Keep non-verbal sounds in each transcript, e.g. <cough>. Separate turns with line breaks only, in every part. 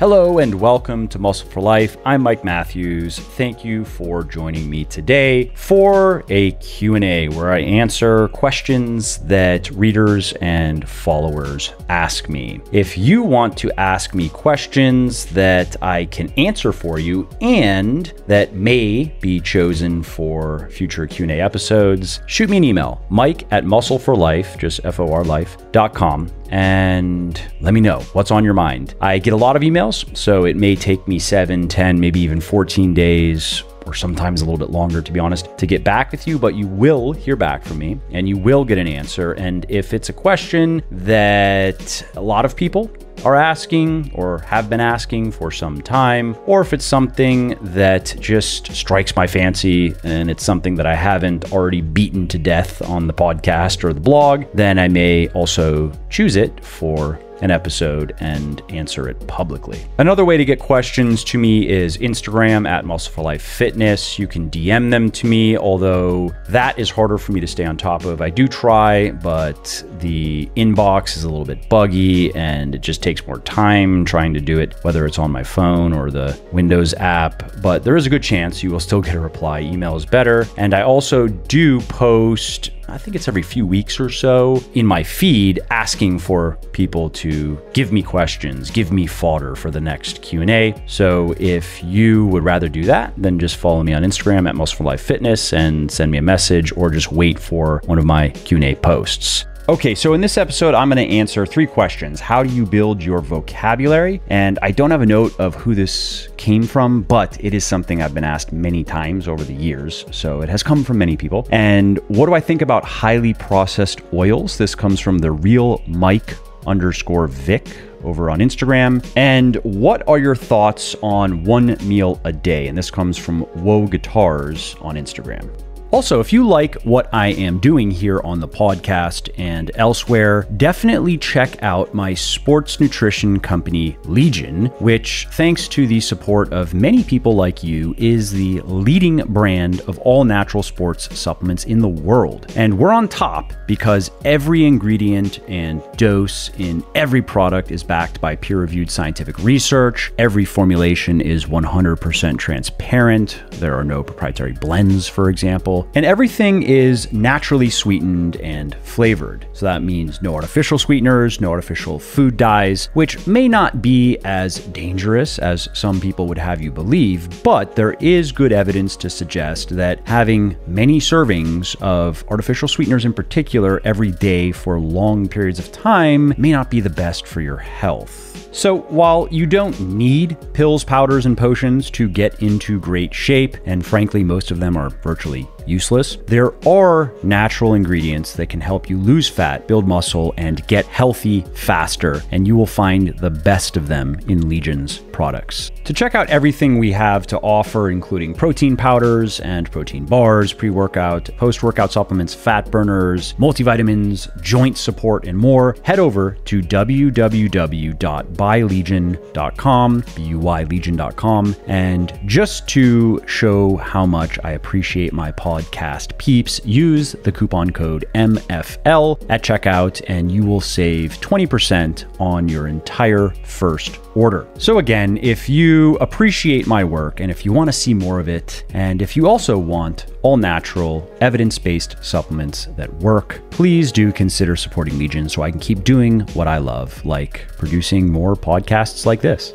Hello and welcome to Muscle for Life. I'm Mike Matthews. Thank you for joining me today for a Q&A where I answer questions that readers and followers ask me. If you want to ask me questions that I can answer for you and that may be chosen for future Q&A episodes, shoot me an email, mike at muscleforlife, just F-O-R com and let me know what's on your mind. I get a lot of emails, so it may take me seven, ten, maybe even 14 days or sometimes a little bit longer, to be honest, to get back with you, but you will hear back from me and you will get an answer. And if it's a question that a lot of people are asking or have been asking for some time, or if it's something that just strikes my fancy and it's something that I haven't already beaten to death on the podcast or the blog, then I may also choose it for an episode and answer it publicly. Another way to get questions to me is Instagram at Muscle for Life Fitness. You can DM them to me, although that is harder for me to stay on top of. I do try, but the inbox is a little bit buggy and it just takes more time trying to do it, whether it's on my phone or the Windows app. But there is a good chance you will still get a reply. Email is better. And I also do post I think it's every few weeks or so, in my feed asking for people to give me questions, give me fodder for the next Q&A. So if you would rather do that, then just follow me on Instagram at Muscle Life Fitness and send me a message or just wait for one of my Q&A posts. Okay, so in this episode, I'm going to answer three questions. How do you build your vocabulary? And I don't have a note of who this came from, but it is something I've been asked many times over the years. So it has come from many people. And what do I think about highly processed oils? This comes from the real Mike underscore Vic over on Instagram. And what are your thoughts on one meal a day? And this comes from Woe Guitars on Instagram. Also, if you like what I am doing here on the podcast and elsewhere, definitely check out my sports nutrition company, Legion, which, thanks to the support of many people like you, is the leading brand of all natural sports supplements in the world. And we're on top because every ingredient and dose in every product is backed by peer reviewed scientific research. Every formulation is 100% transparent. There are no proprietary blends, for example and everything is naturally sweetened and flavored. So that means no artificial sweeteners, no artificial food dyes, which may not be as dangerous as some people would have you believe, but there is good evidence to suggest that having many servings of artificial sweeteners in particular every day for long periods of time may not be the best for your health. So, while you don't need pills, powders, and potions to get into great shape, and frankly, most of them are virtually useless, there are natural ingredients that can help you lose fat, build muscle, and get healthy faster, and you will find the best of them in Legion's products. To check out everything we have to offer, including protein powders and protein bars, pre workout, post workout supplements, fat burners, multivitamins, joint support, and more, head over to www.body.com buylegion.com, B U Y legion.com. And just to show how much I appreciate my podcast peeps, use the coupon code MFL at checkout and you will save 20% on your entire first order. So again, if you appreciate my work and if you want to see more of it, and if you also want all natural, evidence based supplements that work, please do consider supporting Legion so I can keep doing what I love, like producing more podcasts like this.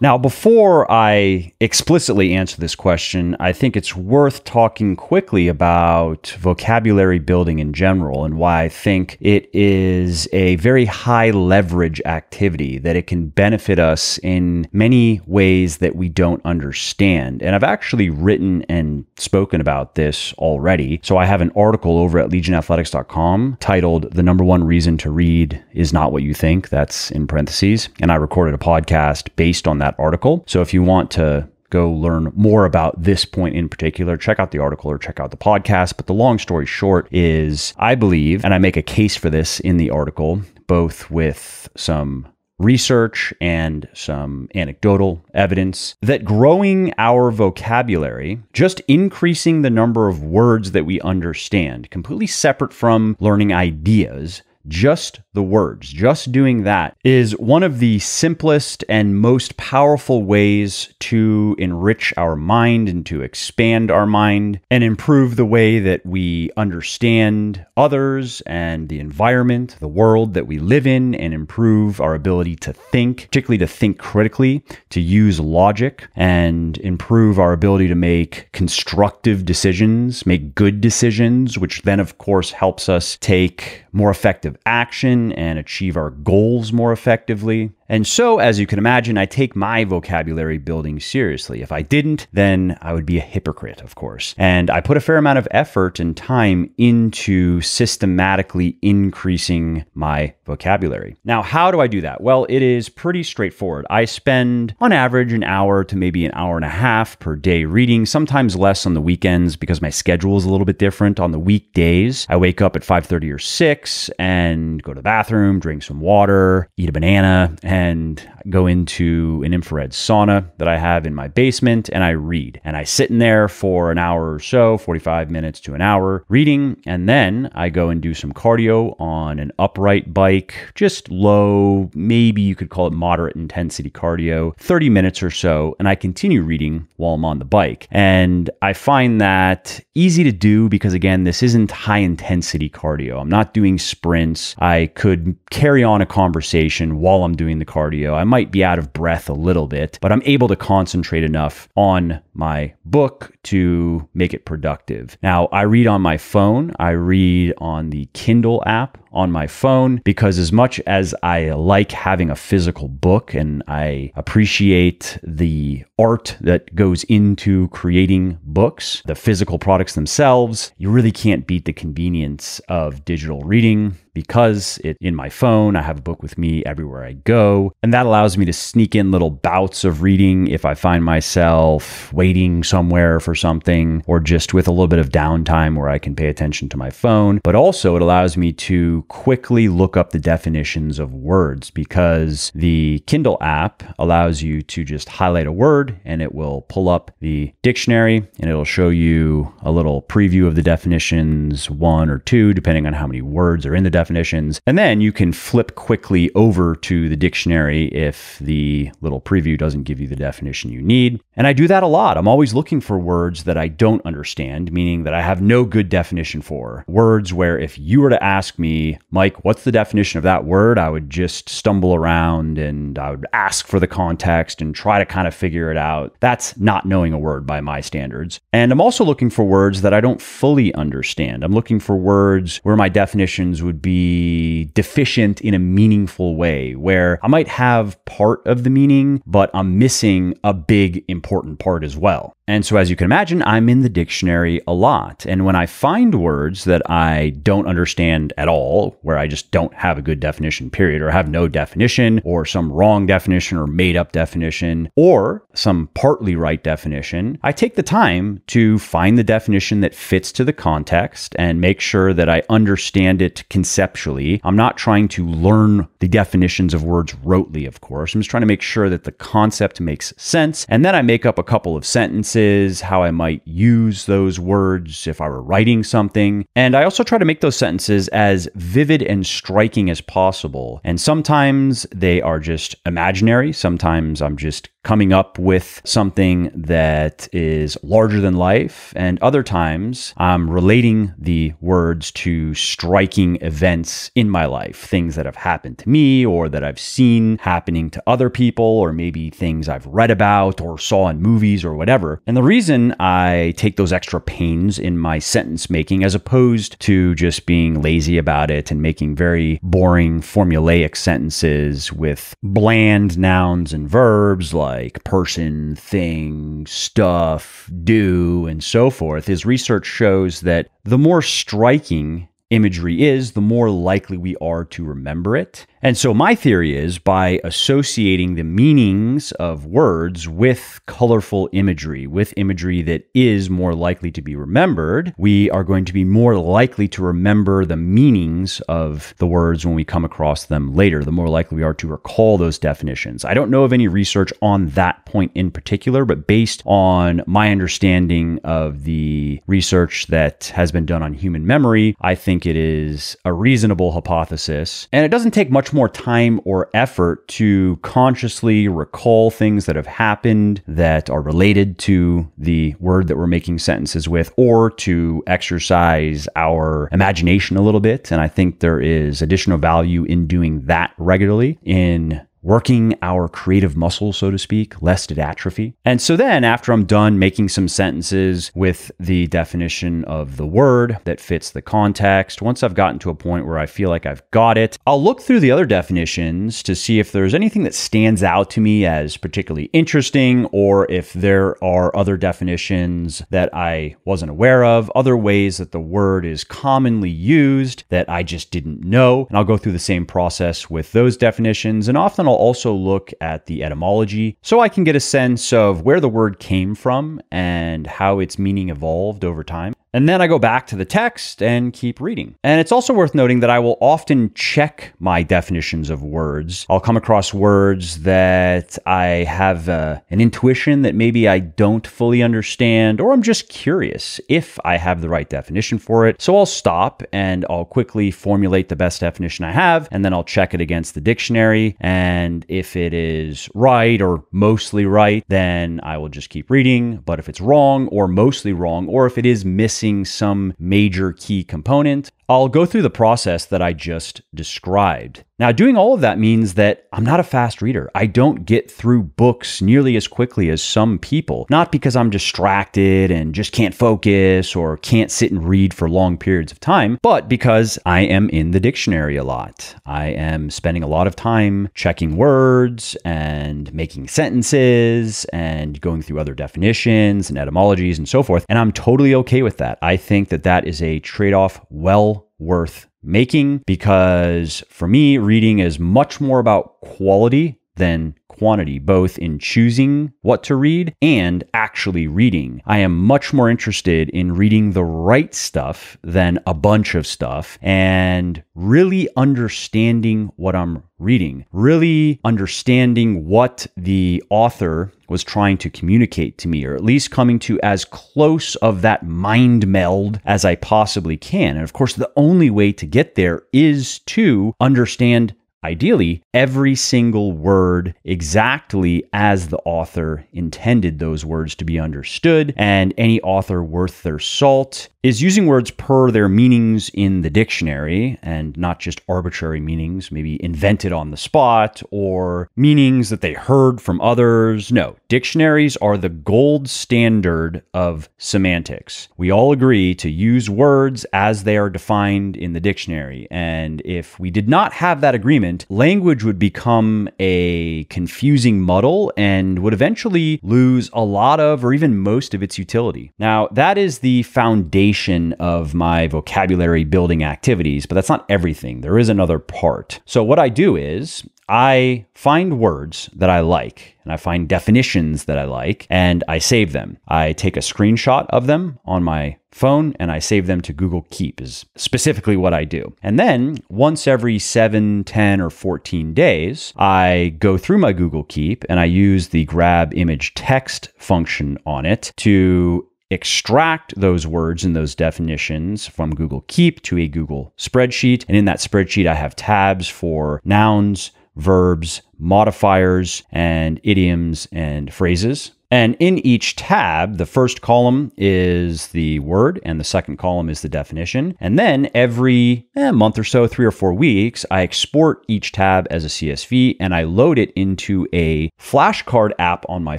Now, before I explicitly answer this question, I think it's worth talking quickly about vocabulary building in general and why I think it is a very high leverage activity that it can benefit us in many ways that we don't understand. And I've actually written and spoken about this already. So I have an article over at legionathletics.com titled The Number One Reason to Read Is Not What You Think. That's in parentheses. And I recorded a podcast based on that that article. So if you want to go learn more about this point in particular, check out the article or check out the podcast. But the long story short is I believe, and I make a case for this in the article, both with some research and some anecdotal evidence that growing our vocabulary, just increasing the number of words that we understand, completely separate from learning ideas, just the words, just doing that is one of the simplest and most powerful ways to enrich our mind and to expand our mind and improve the way that we understand others and the environment, the world that we live in, and improve our ability to think, particularly to think critically, to use logic, and improve our ability to make constructive decisions, make good decisions, which then, of course, helps us take more effective action and achieve our goals more effectively. And so, as you can imagine, I take my vocabulary building seriously. If I didn't, then I would be a hypocrite, of course. And I put a fair amount of effort and time into systematically increasing my vocabulary. Now, how do I do that? Well, it is pretty straightforward. I spend on average an hour to maybe an hour and a half per day reading, sometimes less on the weekends because my schedule is a little bit different on the weekdays. I wake up at 5:30 or 6 and go to the bathroom, drink some water, eat a banana, and and go into an infrared sauna that I have in my basement and I read. And I sit in there for an hour or so, 45 minutes to an hour reading. And then I go and do some cardio on an upright bike, just low, maybe you could call it moderate intensity cardio, 30 minutes or so. And I continue reading while I'm on the bike. And I find that easy to do because, again, this isn't high intensity cardio. I'm not doing sprints. I could carry on a conversation while I'm doing the cardio. I might be out of breath a little bit, but I'm able to concentrate enough on my book to make it productive. Now, I read on my phone, I read on the Kindle app on my phone because, as much as I like having a physical book and I appreciate the art that goes into creating books, the physical products themselves, you really can't beat the convenience of digital reading because it in my phone I have a book with me everywhere I go and that allows me to sneak in little bouts of reading if I find myself waiting waiting somewhere for something or just with a little bit of downtime where I can pay attention to my phone. But also, it allows me to quickly look up the definitions of words because the Kindle app allows you to just highlight a word and it will pull up the dictionary and it'll show you a little preview of the definitions, one or two, depending on how many words are in the definitions. And then you can flip quickly over to the dictionary if the little preview doesn't give you the definition you need. And I do that a lot. I'm always looking for words that I don't understand, meaning that I have no good definition for. Words where if you were to ask me, Mike, what's the definition of that word? I would just stumble around and I would ask for the context and try to kind of figure it out. That's not knowing a word by my standards. And I'm also looking for words that I don't fully understand. I'm looking for words where my definitions would be deficient in a meaningful way, where I might have part of the meaning, but I'm missing a big important part as well well. And so, as you can imagine, I'm in the dictionary a lot. And when I find words that I don't understand at all, where I just don't have a good definition, period, or have no definition, or some wrong definition, or made up definition, or some partly right definition, I take the time to find the definition that fits to the context and make sure that I understand it conceptually. I'm not trying to learn the definitions of words rotely, of course. I'm just trying to make sure that the concept makes sense. And then I make up a couple of sentences sentences, how I might use those words if I were writing something. And I also try to make those sentences as vivid and striking as possible. And sometimes they are just imaginary, sometimes I'm just coming up with something that is larger than life. And other times, I'm relating the words to striking events in my life, things that have happened to me or that I've seen happening to other people, or maybe things I've read about or saw in movies or whatever. And the reason I take those extra pains in my sentence making as opposed to just being lazy about it and making very boring formulaic sentences with bland nouns and verbs like like person, thing, stuff, do, and so forth, his research shows that the more striking imagery is, the more likely we are to remember it. And so, my theory is by associating the meanings of words with colorful imagery, with imagery that is more likely to be remembered, we are going to be more likely to remember the meanings of the words when we come across them later, the more likely we are to recall those definitions. I don't know of any research on that point in particular, but based on my understanding of the research that has been done on human memory, I think it is a reasonable hypothesis. And it doesn't take much much more time or effort to consciously recall things that have happened that are related to the word that we're making sentences with or to exercise our imagination a little bit. And I think there is additional value in doing that regularly in working our creative muscle, so to speak, lest it atrophy. And so then, after I'm done making some sentences with the definition of the word that fits the context, once I've gotten to a point where I feel like I've got it, I'll look through the other definitions to see if there's anything that stands out to me as particularly interesting or if there are other definitions that I wasn't aware of, other ways that the word is commonly used that I just didn't know. And I'll go through the same process with those definitions. And often I'll also look at the etymology so I can get a sense of where the word came from and how its meaning evolved over time. And then I go back to the text and keep reading. And it's also worth noting that I will often check my definitions of words. I'll come across words that I have uh, an intuition that maybe I don't fully understand, or I'm just curious if I have the right definition for it. So I'll stop and I'll quickly formulate the best definition I have, and then I'll check it against the dictionary. And if it is right or mostly right, then I will just keep reading. But if it's wrong or mostly wrong, or if it is missing, missing some major key component. I'll go through the process that I just described. Now, doing all of that means that I'm not a fast reader. I don't get through books nearly as quickly as some people, not because I'm distracted and just can't focus or can't sit and read for long periods of time, but because I am in the dictionary a lot. I am spending a lot of time checking words and making sentences and going through other definitions and etymologies and so forth. And I'm totally okay with that. I think that that is a trade off well worth making because for me, reading is much more about quality than quantity, both in choosing what to read and actually reading. I am much more interested in reading the right stuff than a bunch of stuff and really understanding what I'm reading, really understanding what the author was trying to communicate to me, or at least coming to as close of that mind meld as I possibly can. And of course, the only way to get there is to understand ideally, every single word exactly as the author intended those words to be understood, and any author worth their salt is using words per their meanings in the dictionary and not just arbitrary meanings, maybe invented on the spot or meanings that they heard from others. No, dictionaries are the gold standard of semantics. We all agree to use words as they are defined in the dictionary, and if we did not have that agreement, language would become a confusing muddle and would eventually lose a lot of or even most of its utility. Now, that is the foundation of my vocabulary building activities, but that's not everything. There is another part. So, what I do is I find words that I like and I find definitions that I like and I save them. I take a screenshot of them on my phone and I save them to Google Keep is specifically what I do. And then once every 7, 10 or 14 days, I go through my Google Keep and I use the grab image text function on it to extract those words and those definitions from Google Keep to a Google spreadsheet. And in that spreadsheet, I have tabs for nouns, verbs, modifiers, and idioms and phrases. And in each tab, the first column is the word and the second column is the definition. And then every eh, month or so, three or four weeks, I export each tab as a CSV and I load it into a flashcard app on my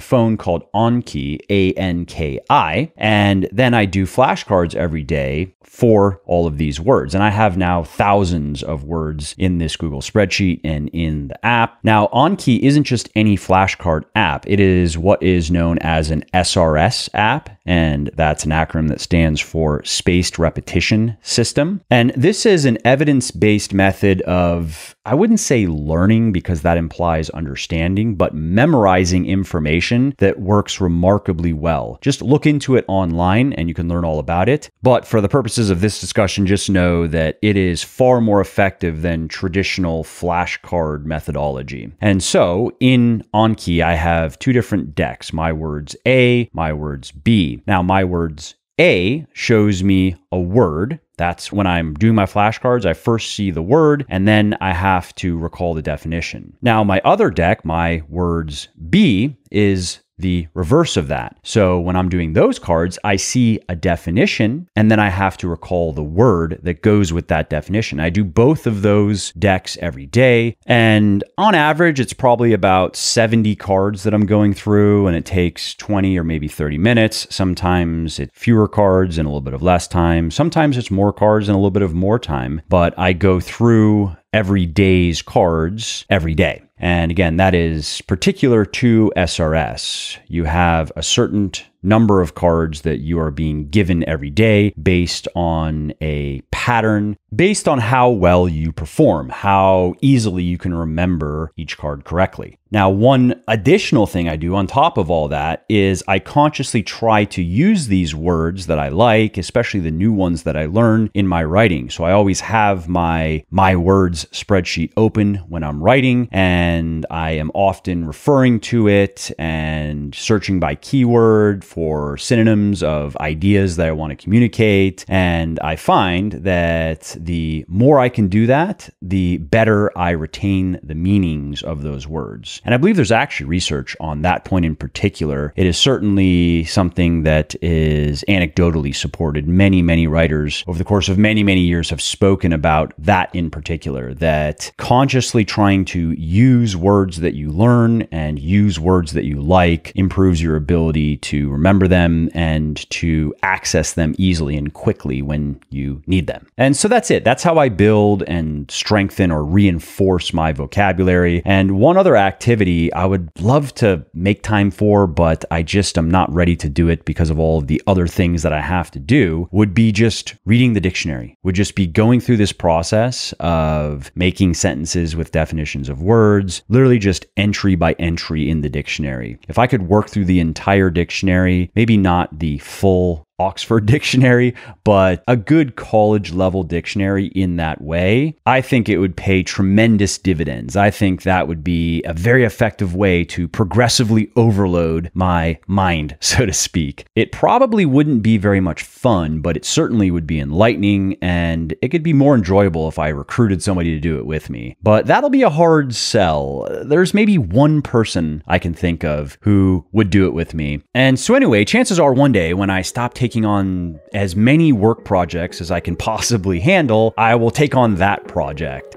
phone called Anki, A N K I. And then I do flashcards every day for all of these words. And I have now thousands of words in this Google spreadsheet and in the app. Now, Anki isn't just any flashcard app, it is what is known known as an SRS app, and that's an acronym that stands for Spaced Repetition System. And this is an evidence based method of I wouldn't say learning because that implies understanding, but memorizing information that works remarkably well. Just look into it online and you can learn all about it. But for the purposes of this discussion, just know that it is far more effective than traditional flashcard methodology. And so in Anki, I have two different decks my words A, my words B. Now, my words a shows me a word. That's when I'm doing my flashcards, I first see the word and then I have to recall the definition. Now, my other deck, my words B, is the reverse of that. So when I'm doing those cards, I see a definition and then I have to recall the word that goes with that definition. I do both of those decks every day. And on average, it's probably about 70 cards that I'm going through and it takes 20 or maybe 30 minutes. Sometimes it's fewer cards and a little bit of less time. Sometimes it's more cards and a little bit of more time, but I go through every day's cards every day. And again, that is particular to SRS. You have a certain number of cards that you are being given every day based on a pattern, based on how well you perform, how easily you can remember each card correctly. Now, one additional thing I do on top of all that is I consciously try to use these words that I like, especially the new ones that I learn in my writing. So I always have my my words spreadsheet open when I'm writing and I am often referring to it and searching by keyword for synonyms of ideas that I want to communicate and I find that the more I can do that, the better I retain the meanings of those words. And I believe there's actually research on that point in particular. It is certainly something that is anecdotally supported. Many, many writers over the course of many, many years have spoken about that in particular, that consciously trying to use words that you learn and use words that you like improves your ability to remember them and to access them easily and quickly when you need them. And so that's it. That's how I build and strengthen or reinforce my vocabulary. And one other activity activity I would love to make time for, but I just am not ready to do it because of all of the other things that I have to do, would be just reading the dictionary, would just be going through this process of making sentences with definitions of words, literally just entry by entry in the dictionary. If I could work through the entire dictionary, maybe not the full Oxford <laughs> dictionary, but a good college level dictionary in that way, I think it would pay tremendous dividends. I think that would be a very effective way to progressively overload my mind, <laughs> so to speak. It probably wouldn't be very much fun, but it certainly would be enlightening and it could be more enjoyable if I recruited somebody to do it with me. But that'll be a hard sell. There's maybe one person I can think of who would do it with me. And so, anyway, chances are one day when I stop taking taking on as many work projects as I can possibly handle, I will take on that project.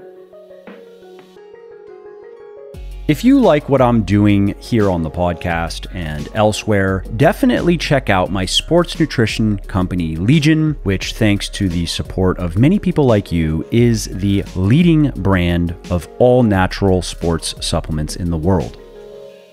If you like what I'm doing here on the podcast and elsewhere, definitely check out my sports nutrition company, Legion, which, thanks to the support of many people like you, is the leading brand of all natural sports supplements in the world.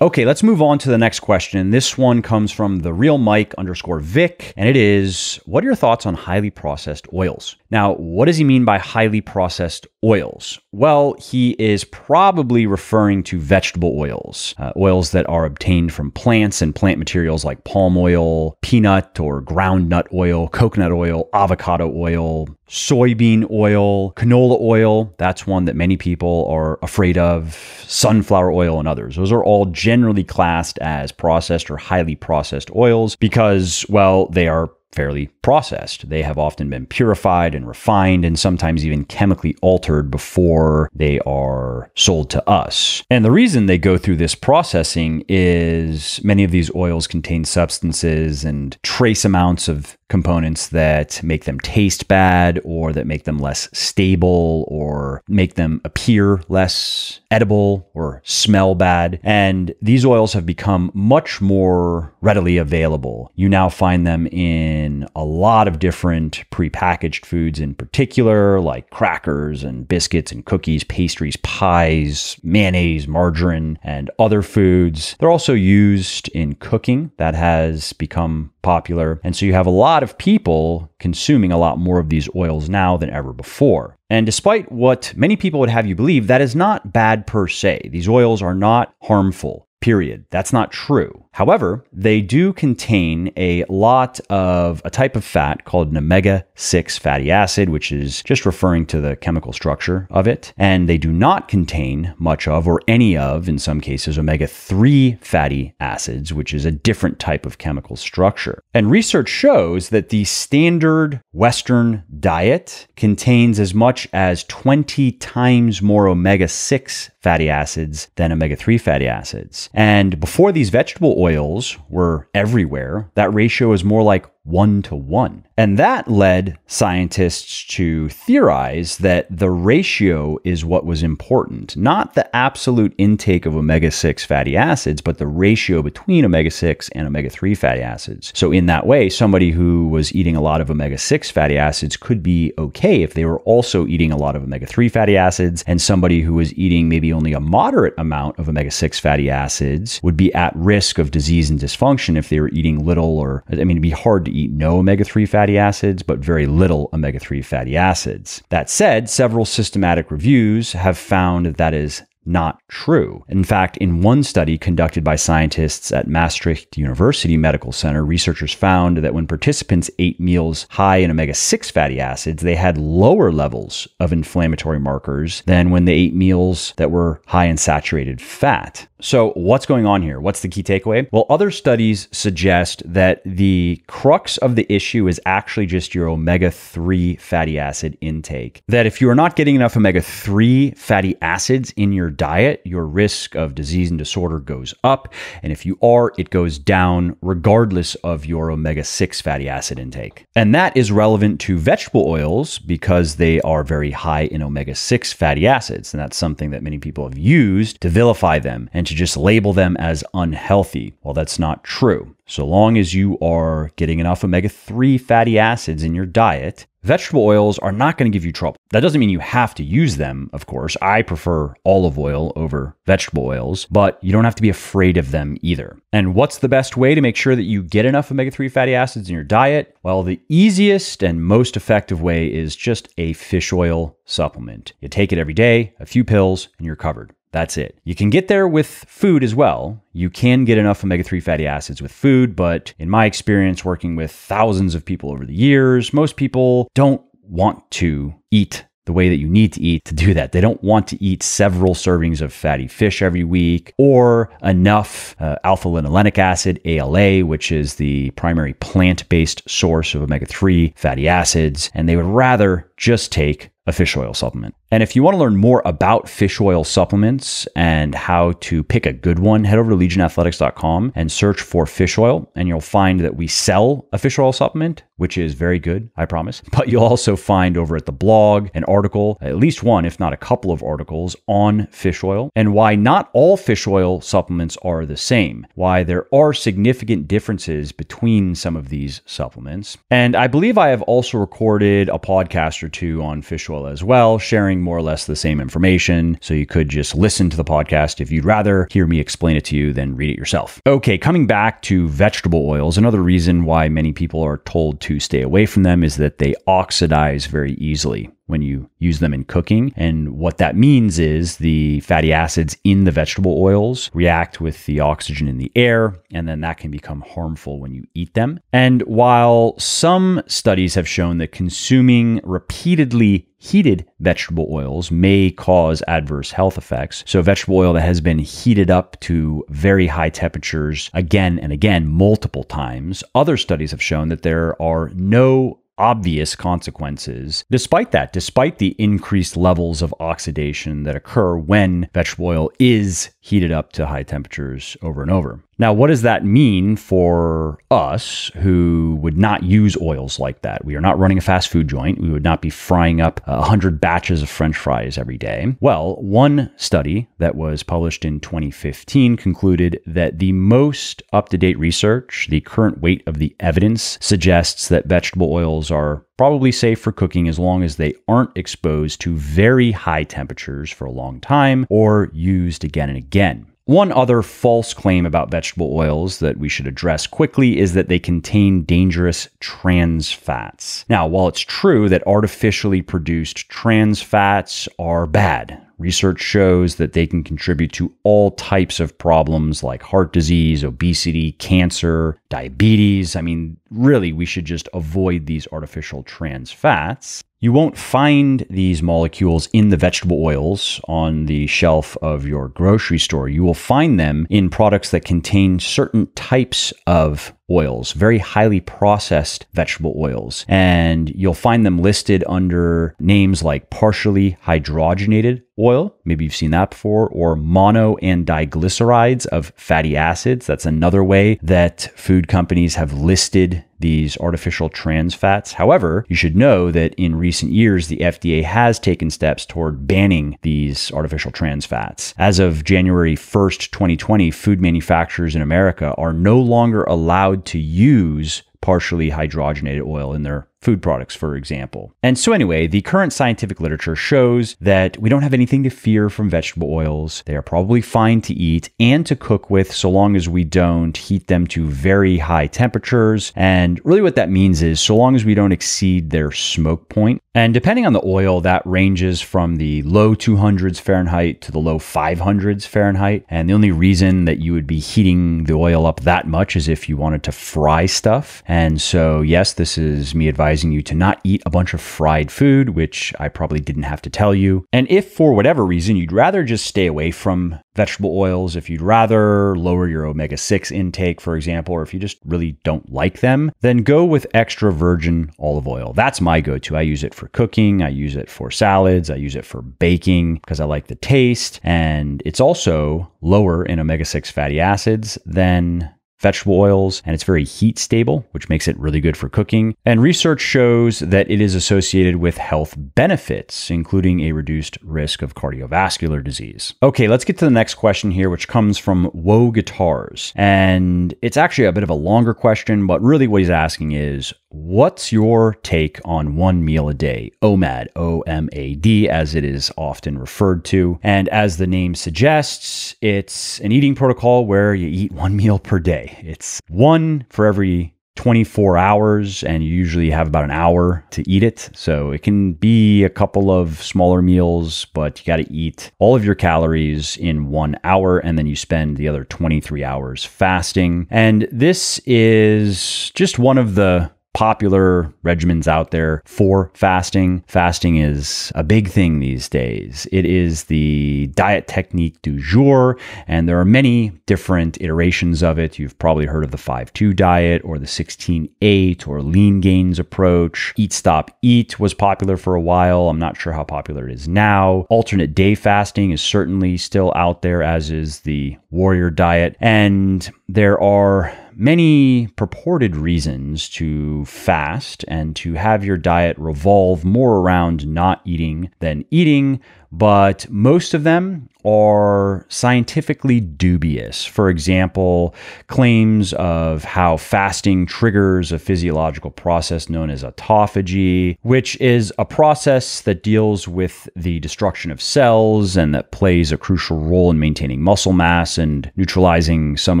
Okay, let's move on to the next question. This one comes from the real Mike underscore Vic, and it is What are your thoughts on highly processed oils? Now, what does he mean by highly processed oils? Well, he is probably referring to vegetable oils, uh, oils that are obtained from plants and plant materials like palm oil, peanut or ground nut oil, coconut oil, avocado oil, soybean oil, canola oil. That's one that many people are afraid of, sunflower oil, and others. Those are all generally classed as processed or highly processed oils because, well, they are fairly processed. They have often been purified and refined and sometimes even chemically altered before they are sold to us. And the reason they go through this processing is many of these oils contain substances and trace amounts of components that make them taste bad or that make them less stable or make them appear less edible or smell bad. And these oils have become much more readily available. You now find them in a lot of different prepackaged foods in particular, like crackers and biscuits and cookies, pastries, pies, mayonnaise, margarine, and other foods. They're also used in cooking that has become popular. And so you have a lot lot of people consuming a lot more of these oils now than ever before. And despite what many people would have you believe, that is not bad per se. These oils are not harmful period. That's not true. However, they do contain a lot of a type of fat called an omega 6 fatty acid, which is just referring to the chemical structure of it. And they do not contain much of, or any of, in some cases, omega 3 fatty acids, which is a different type of chemical structure. And research shows that the standard Western diet contains as much as 20 times more omega 6 fatty acids than omega 3 fatty acids. And before these vegetable oils were everywhere, that ratio is more like one to one. And that led scientists to theorize that the ratio is what was important, not the absolute intake of omega 6 fatty acids, but the ratio between omega 6 and omega 3 fatty acids. So, in that way, somebody who was eating a lot of omega 6 fatty acids could be okay if they were also eating a lot of omega 3 fatty acids, and somebody who was eating maybe only a moderate amount of omega 6 fatty acids would be at risk of disease and dysfunction if they were eating little or, I mean, it'd be hard to eat eat no omega 3 fatty acids, but very little omega 3 fatty acids. That said, several systematic reviews have found that is not true. In fact, in one study conducted by scientists at Maastricht University Medical Center, researchers found that when participants ate meals high in omega 6 fatty acids, they had lower levels of inflammatory markers than when they ate meals that were high in saturated fat. So, what's going on here? What's the key takeaway? Well, other studies suggest that the crux of the issue is actually just your omega 3 fatty acid intake. That if you are not getting enough omega 3 fatty acids in your diet, your risk of disease and disorder goes up. And if you are, it goes down regardless of your omega 6 fatty acid intake. And that is relevant to vegetable oils because they are very high in omega 6 fatty acids. And that's something that many people have used to vilify them. And to just label them as unhealthy. Well, that's not true. So long as you are getting enough omega 3 fatty acids in your diet, vegetable oils are not going to give you trouble. That doesn't mean you have to use them, of course. I prefer olive oil over vegetable oils, but you don't have to be afraid of them either. And what's the best way to make sure that you get enough omega 3 fatty acids in your diet? Well, the easiest and most effective way is just a fish oil supplement. You take it every day, a few pills, and you're covered. That's it. You can get there with food as well. You can get enough omega 3 fatty acids with food, but in my experience working with thousands of people over the years, most people don't want to eat the way that you need to eat to do that. They don't want to eat several servings of fatty fish every week or enough uh, alpha linolenic acid, ALA, which is the primary plant based source of omega 3 fatty acids. And they would rather just take a fish oil supplement. And if you want to learn more about fish oil supplements and how to pick a good one, head over to legionathletics.com and search for fish oil. And you'll find that we sell a fish oil supplement, which is very good, I promise. <laughs> But you'll also find over at the blog an article, at least one, if not a couple of articles on fish oil and why not all fish oil supplements are the same, why there are significant differences between some of these supplements. And I believe I have also recorded a podcast or or two on Fishwell as well, sharing more or less the same information. So you could just listen to the podcast if you'd rather hear me explain it to you than read it yourself. Okay, coming back to vegetable oils, another reason why many people are told to stay away from them is that they oxidize very easily when you use them in cooking. And what that means is the fatty acids in the vegetable oils react with the oxygen in the air, and then that can become harmful when you eat them. And while some studies have shown that consuming repeatedly heated vegetable oils may cause adverse health effects. So, vegetable oil that has been heated up to very high temperatures again and again, multiple times, other studies have shown that there are no obvious consequences. Despite that, despite the increased levels of oxidation that occur when vegetable oil is heated up to high temperatures over and over. Now, what does that mean for us who would not use oils like that? We are not running a fast food joint. We would not be frying up 100 uh, batches of french fries every day. Well, one study that was published in 2015 concluded that the most up to date research, the current weight of the evidence, suggests that vegetable oils are probably safe for cooking as long as they aren't exposed to very high temperatures for a long time or used again and again. One other false claim about vegetable oils that we should address quickly is that they contain dangerous trans fats. Now, while it's true that artificially produced trans fats are bad, Research shows that they can contribute to all types of problems like heart disease, obesity, cancer, diabetes. I mean, really, we should just avoid these artificial trans fats. You won't find these molecules in the vegetable oils on the shelf of your grocery store. You will find them in products that contain certain types of oils, very highly processed vegetable oils. And you'll find them listed under names like partially hydrogenated oil, maybe you've seen that before, or mono and diglycerides of fatty acids. That's another way that food companies have listed these artificial trans fats. However, you should know that in recent years, the FDA has taken steps toward banning these artificial trans fats. As of January 1st, 2020, food manufacturers in America are no longer allowed to use partially hydrogenated oil in their food products, for example. And so, anyway, the current scientific literature shows that we don't have anything to fear from vegetable oils. They are probably fine to eat and to cook with so long as we don't heat them to very high temperatures. And really, what that means is so long as we don't exceed their smoke point. And depending on the oil, that ranges from the low 200s Fahrenheit to the low 500s Fahrenheit. And the only reason that you would be heating the oil up that much is if you wanted to fry stuff. And so, yes, this is me advising advising you to not eat a bunch of fried food, which I probably didn't have to tell you. And if for whatever reason you'd rather just stay away from vegetable oils, if you'd rather lower your omega 6 intake, for example, or if you just really don't like them, then go with extra virgin olive oil. That's my go to. I use it for cooking, I use it for salads, I use it for baking because I like the taste. And it's also lower in omega 6 fatty acids than vegetable oils, and it's very heat stable, which makes it really good for cooking. And research shows that it is associated with health benefits, including a reduced risk of cardiovascular disease. Okay, let's get to the next question here, which comes from Woe Guitars. And it's actually a bit of a longer question, but really what he's asking is What's your take on one meal a day, OMAD, O M A D, as it is often referred to? And as the name suggests, it's an eating protocol where you eat one meal per day. It's one for every 24 hours and you usually have about an hour to eat it. So it can be a couple of smaller meals, but you got to eat all of your calories in one hour and then you spend the other 23 hours fasting. And this is just one of the popular regimens out there for fasting. Fasting is a big thing these days. It is the diet technique du jour, and there are many different iterations of it. You've probably heard of the 5 2 diet or the 16 8 or lean gains approach. Eat, stop, eat was popular for a while. I'm not sure how popular it is now. Alternate day fasting is certainly still out there, as is the warrior diet. And there are many purported reasons to fast and to have your diet revolve more around not eating than eating, but most of them are scientifically dubious. For example, claims of how fasting triggers a physiological process known as autophagy, which is a process that deals with the destruction of cells and that plays a crucial role in maintaining muscle mass and neutralizing some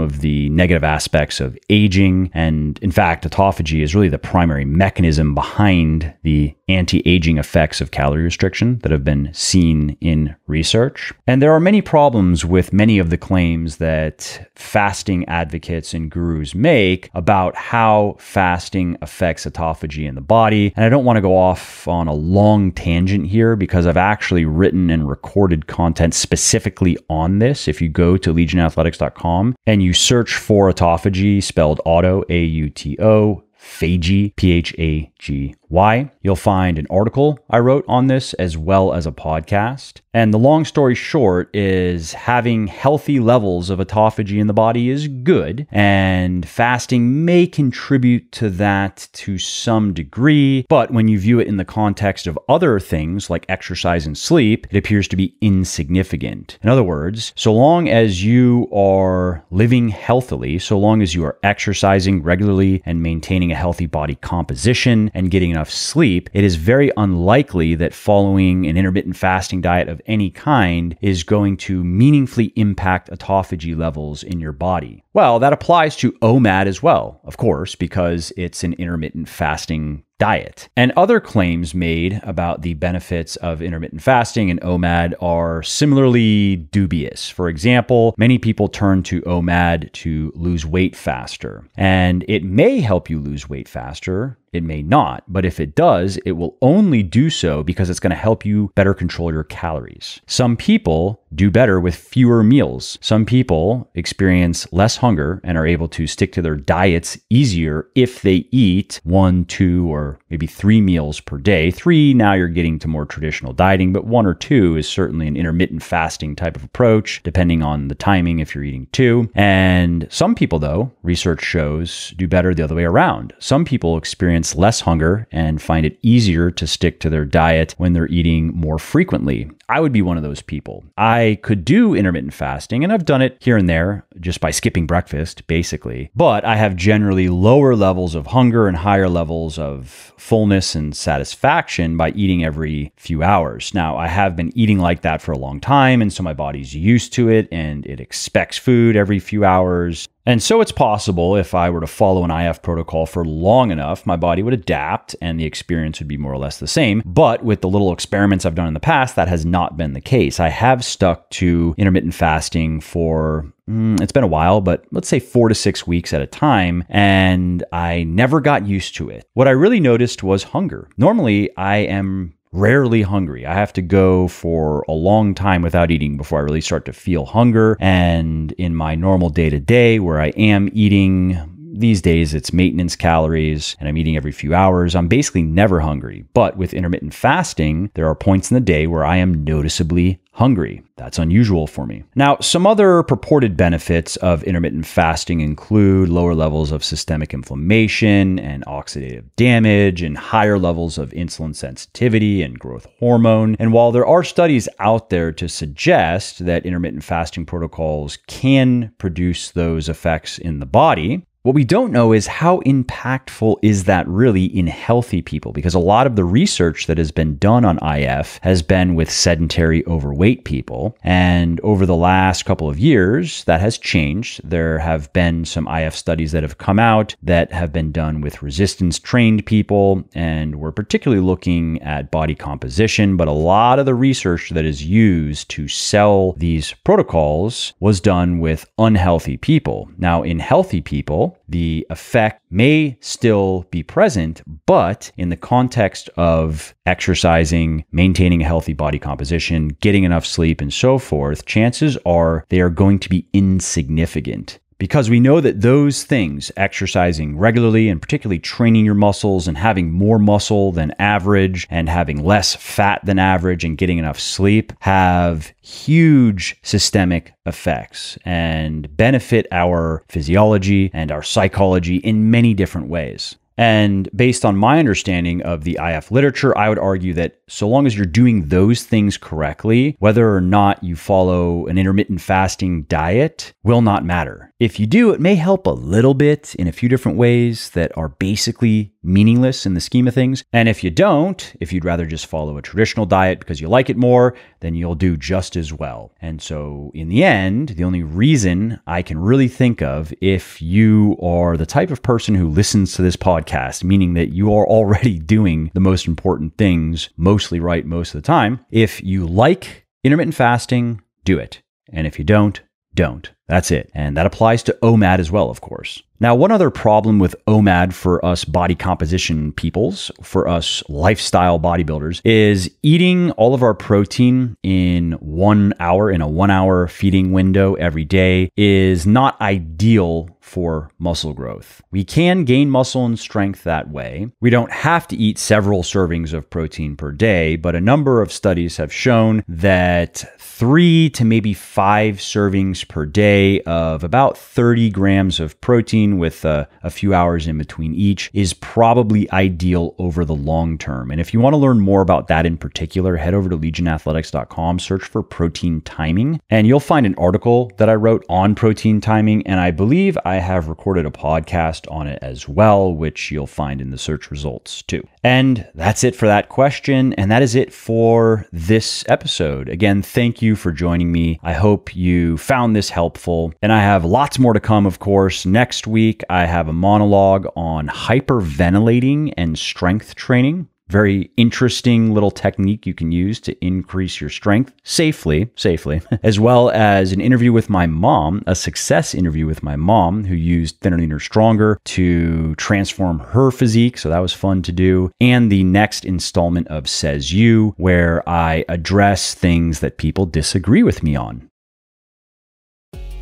of the negative aspects of aging. And in fact, autophagy is really the primary mechanism behind the anti aging effects of calorie restriction that have been seen in research. And there are many problems with many of the claims that fasting advocates and gurus make about how fasting affects autophagy in the body. And I don't want to go off on a long tangent here because I've actually written and recorded content specifically on this. If you go to legionathletics.com and you search for autophagy, spelled auto, A U T O, phagy P H A G why? You'll find an article I wrote on this as well as a podcast. And the long story short is having healthy levels of autophagy in the body is good, and fasting may contribute to that to some degree. But when you view it in the context of other things like exercise and sleep, it appears to be insignificant. In other words, so long as you are living healthily, so long as you are exercising regularly and maintaining a healthy body composition and getting enough sleep, it is very unlikely that following an intermittent fasting diet of any kind is going to meaningfully impact autophagy levels in your body. Well, that applies to OMAD as well, of course, because it's an intermittent fasting diet. And other claims made about the benefits of intermittent fasting and OMAD are similarly dubious. For example, many people turn to OMAD to lose weight faster, and it may help you lose weight faster it may not, but if it does, it will only do so because it's going to help you better control your calories. Some people do better with fewer meals. Some people experience less hunger and are able to stick to their diets easier if they eat one, two, or maybe three meals per day. Three, now you're getting to more traditional dieting, but one or two is certainly an intermittent fasting type of approach, depending on the timing if you're eating two. And some people, though, research shows do better the other way around. Some people experience experience less hunger and find it easier to stick to their diet when they're eating more frequently. I would be one of those people. I could do intermittent fasting, and I've done it here and there just by skipping breakfast, basically, but I have generally lower levels of hunger and higher levels of fullness and satisfaction by eating every few hours. Now, I have been eating like that for a long time, and so my body's used to it and it expects food every few hours. And so it's possible if I were to follow an IF protocol for long enough, my body would adapt and the experience would be more or less the same. But with the little experiments I've done in the past, that has not been the case. I have stuck to intermittent fasting for mm, it's been a while, but let's say four to six weeks at a time, and I never got used to it. What I really noticed was hunger. Normally, I am rarely hungry. I have to go for a long time without eating before I really start to feel hunger. And in my normal day to day, where I am eating these days, it's maintenance calories and I'm eating every few hours. I'm basically never hungry. But with intermittent fasting, there are points in the day where I am noticeably hungry. That's unusual for me. Now, some other purported benefits of intermittent fasting include lower levels of systemic inflammation and oxidative damage, and higher levels of insulin sensitivity and growth hormone. And while there are studies out there to suggest that intermittent fasting protocols can produce those effects in the body, what we don't know is how impactful is that really in healthy people? Because a lot of the research that has been done on IF has been with sedentary overweight people. And over the last couple of years, that has changed. There have been some IF studies that have come out that have been done with resistance trained people. And we're particularly looking at body composition. But a lot of the research that is used to sell these protocols was done with unhealthy people. Now, in healthy people, the effect may still be present, but in the context of exercising, maintaining a healthy body composition, getting enough sleep, and so forth, chances are they are going to be insignificant because we know that those things, exercising regularly and particularly training your muscles and having more muscle than average and having less fat than average and getting enough sleep, have huge systemic effects and benefit our physiology and our psychology in many different ways. And based on my understanding of the IF literature, I would argue that so long as you're doing those things correctly, whether or not you follow an intermittent fasting diet will not matter. If you do, it may help a little bit in a few different ways that are basically meaningless in the scheme of things. And if you don't, if you'd rather just follow a traditional diet because you like it more, then you'll do just as well. And so, in the end, the only reason I can really think of if you are the type of person who listens to this podcast, meaning that you are already <laughs> doing the most important things mostly right most of the time, if you like intermittent fasting, do it. And if you don't, don't. That's it. And that applies to OMAD as well, of course. Now, one other problem with OMAD for us body composition peoples, for us lifestyle bodybuilders, is eating all of our protein in one hour, in a one hour feeding window every day, is not ideal for muscle growth. We can gain muscle and strength that way. We don't have to eat several servings of protein per day, but a number of studies have shown that three to maybe five servings per day day of about 30 grams of protein with uh, a few hours in between each is probably ideal over the long term. And if you want to learn more about that in particular, head over to legionathletics.com, search for protein timing, and you'll find an article that I wrote on protein timing. And I believe I have recorded a podcast on it as well, which you'll find in the search results too. And that's it for that question. And that is it for this episode. Again, thank you for joining me. I hope you found this helpful helpful. And I have lots more to come, of course. Next week, I have a monologue on hyperventilating and strength training very interesting little technique you can use to increase your strength safely, safely, <laughs> as well as an interview with my mom, a success interview with my mom who used Thinner Leaner Stronger to transform her physique. So that was fun to do. And the next installment of Says You, where I address things that people disagree with me on.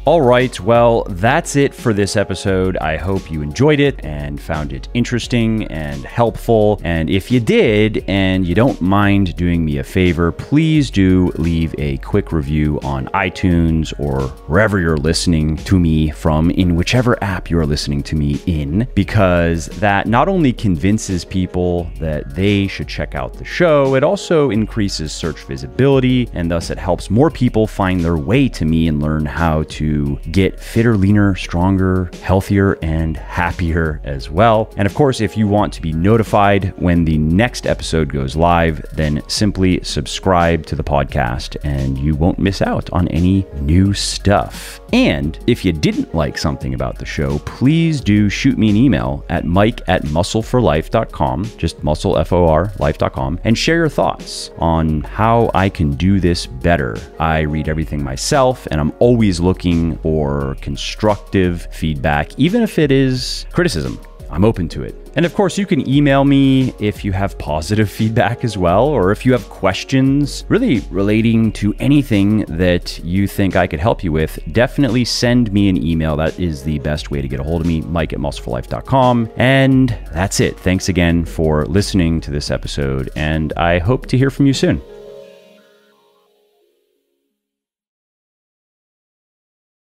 All right, well, that's it for this episode. I hope you enjoyed it and found it interesting and helpful. And if you did and you don't mind doing me a favor, please do leave a quick review on iTunes or wherever you're listening to me from, in whichever app you're listening to me in, because that not only convinces people that they should check out the show, it also increases search visibility and thus it helps more people find their way to me and learn how to get fitter, leaner, stronger, healthier, and happier as well. And of course, if you want to be notified when the next episode goes live, then simply subscribe to the podcast and you won't miss out on any new stuff. And if you didn't like something about the show, please do shoot me an email at mike at muscleforlife.com, just muscle, F O R, life.com, and share your thoughts on how I can do this better. I read everything myself, and I'm always looking for constructive feedback, even if it is criticism. I'm open to it. And of course, you can email me if you have positive <laughs> feedback as well, or if you have questions really relating to anything that you think I could help you with. Definitely send me an email. That is the best way to get a hold of me, mike at muscleforlife.com. And that's it. Thanks again for listening to this episode, and I hope to hear from you soon.